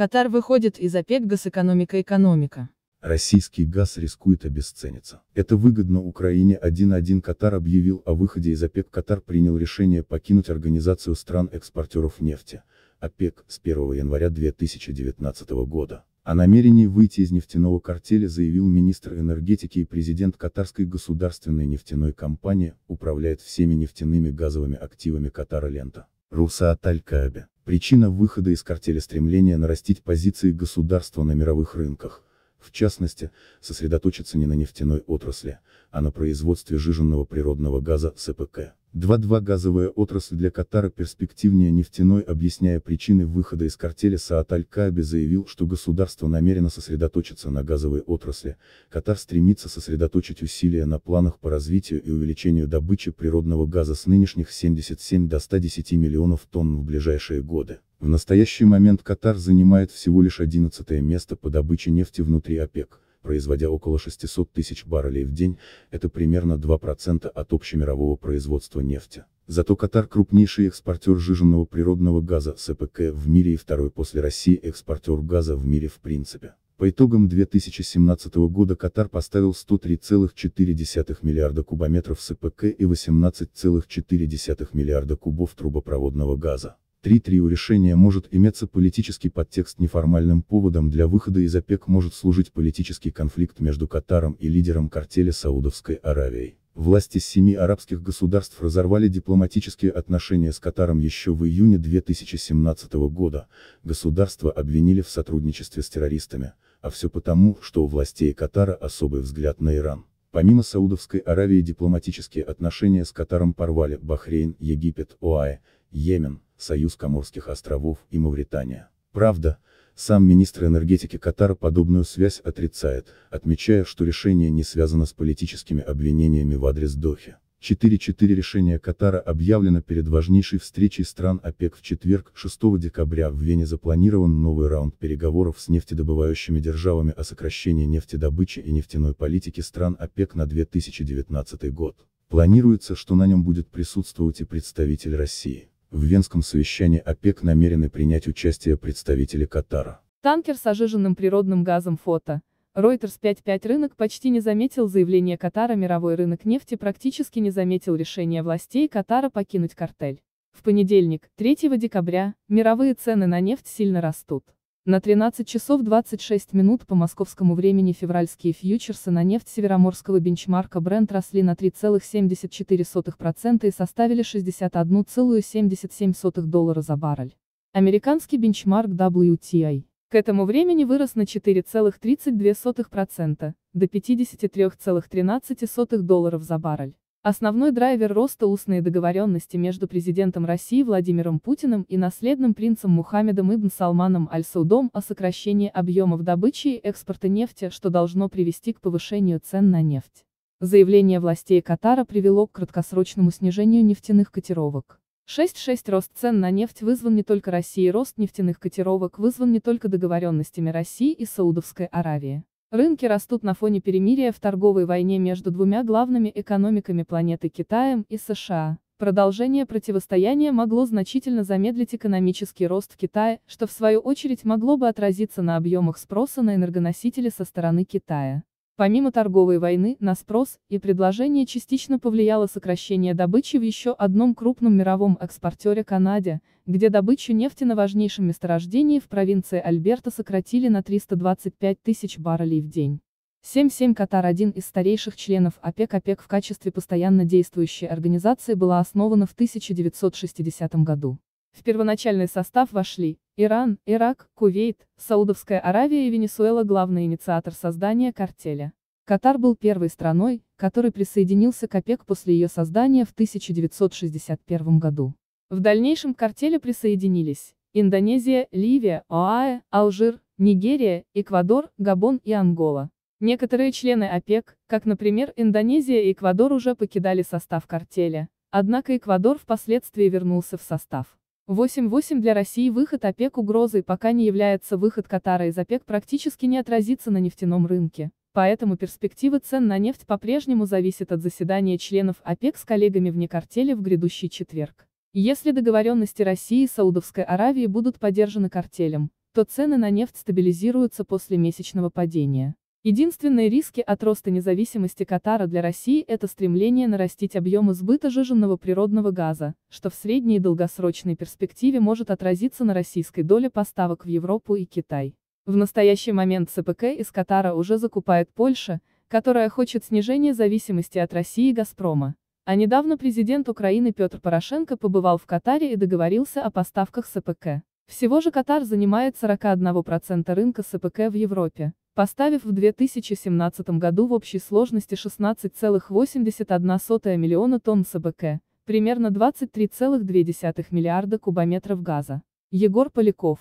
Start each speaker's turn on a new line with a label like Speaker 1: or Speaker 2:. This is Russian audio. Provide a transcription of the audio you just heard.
Speaker 1: Катар выходит из ОПЕК газ экономика экономика.
Speaker 2: Российский газ рискует обесцениться. Это выгодно Украине 1:1 Катар объявил о выходе из ОПЕК. Катар принял решение покинуть организацию стран-экспортеров нефти, ОПЕК, с 1 января 2019 года. О намерении выйти из нефтяного картеля заявил министр энергетики и президент Катарской государственной нефтяной компании, управляет всеми нефтяными газовыми активами Катара Лента. Русаат Аль-Кааби. Причина выхода из картеля стремления нарастить позиции государства на мировых рынках в частности, сосредоточиться не на нефтяной отрасли, а на производстве жиженного природного газа СПК. 2.2 Газовая отрасль для Катара перспективнее нефтяной, объясняя причины выхода из картеля Сааталь Аль-Кааби заявил, что государство намерено сосредоточиться на газовой отрасли, Катар стремится сосредоточить усилия на планах по развитию и увеличению добычи природного газа с нынешних 77 до 110 миллионов тонн в ближайшие годы. В настоящий момент Катар занимает всего лишь 11 место по добыче нефти внутри ОПЕК, производя около 600 тысяч баррелей в день, это примерно 2% от общемирового производства нефти. Зато Катар крупнейший экспортер жиженного природного газа с в мире и второй после России экспортер газа в мире в принципе. По итогам 2017 года Катар поставил 103,4 миллиарда кубометров СПК и 18,4 миллиарда кубов трубопроводного газа. 3.3 у решения может иметься политический подтекст неформальным поводом для выхода из ОПЕК может служить политический конфликт между Катаром и лидером картеля Саудовской Аравией. Власти семи арабских государств разорвали дипломатические отношения с Катаром еще в июне 2017 года, государства обвинили в сотрудничестве с террористами, а все потому, что у властей Катара особый взгляд на Иран. Помимо Саудовской Аравии дипломатические отношения с Катаром порвали Бахрейн, Египет, ОАЭ, Йемен, Союз Коморских островов и Мавритания. Правда, сам министр энергетики Катара подобную связь отрицает, отмечая, что решение не связано с политическими обвинениями в адрес Дохи. 4.4 решение Катара объявлено перед важнейшей встречей стран ОПЕК в четверг, 6 декабря в Вене запланирован новый раунд переговоров с нефтедобывающими державами о сокращении нефтедобычи и нефтяной политики стран ОПЕК на 2019 год. Планируется, что на нем будет присутствовать и представитель России. В Венском совещании ОПЕК намерены принять участие представители Катара.
Speaker 1: Танкер с ожиженным природным газом фото. Reuters 5.5 рынок почти не заметил заявление Катара мировой рынок нефти практически не заметил решение властей Катара покинуть картель. В понедельник, 3 декабря, мировые цены на нефть сильно растут. На 13 часов 26 минут по московскому времени февральские фьючерсы на нефть североморского бенчмарка Brent росли на 3,74% и составили 61,77 доллара за баррель. Американский бенчмарк WTI к этому времени вырос на 4,32%, до 53,13 долларов за баррель. Основной драйвер роста устные договоренности между президентом России Владимиром Путиным и наследным принцем Мухаммедом Ибн Салманом Аль-Саудом о сокращении объемов добычи и экспорта нефти, что должно привести к повышению цен на нефть. Заявление властей Катара привело к краткосрочному снижению нефтяных котировок. 6.6 Рост цен на нефть вызван не только Россией рост нефтяных котировок вызван не только договоренностями России и Саудовской Аравии. Рынки растут на фоне перемирия в торговой войне между двумя главными экономиками планеты Китаем и США. Продолжение противостояния могло значительно замедлить экономический рост в Китае, что в свою очередь могло бы отразиться на объемах спроса на энергоносители со стороны Китая. Помимо торговой войны, на спрос и предложение частично повлияло сокращение добычи в еще одном крупном мировом экспортере Канаде, где добычу нефти на важнейшем месторождении в провинции Альберта сократили на 325 тысяч баррелей в день. 7.7 Катар один из старейших членов ОПЕК. ОПЕК в качестве постоянно действующей организации была основана в 1960 году. В первоначальный состав вошли Иран, Ирак, Кувейт, Саудовская Аравия и Венесуэла – главный инициатор создания картеля. Катар был первой страной, который присоединился к ОПЕК после ее создания в 1961 году. В дальнейшем к картелю присоединились Индонезия, Ливия, ОАЭ, Алжир, Нигерия, Эквадор, Габон и Ангола. Некоторые члены ОПЕК, как, например, Индонезия и Эквадор уже покидали состав картеля, однако Эквадор впоследствии вернулся в состав. 8.8 для России выход ОПЕК угрозой пока не является выход Катара из ОПЕК практически не отразится на нефтяном рынке, поэтому перспективы цен на нефть по-прежнему зависят от заседания членов ОПЕК с коллегами вне картеля в грядущий четверг. Если договоренности России и Саудовской Аравии будут поддержаны картелем, то цены на нефть стабилизируются после месячного падения. Единственные риски от роста независимости Катара для России – это стремление нарастить объемы сбыта жиженного природного газа, что в средней и долгосрочной перспективе может отразиться на российской доле поставок в Европу и Китай. В настоящий момент СПК из Катара уже закупает Польша, которая хочет снижения зависимости от России и «Газпрома». А недавно президент Украины Петр Порошенко побывал в Катаре и договорился о поставках СПК. Всего же Катар занимает 41% рынка СПК в Европе поставив в 2017 году в общей сложности 16,81 миллиона тонн СБК, примерно 23,2 миллиарда кубометров газа. Егор Поляков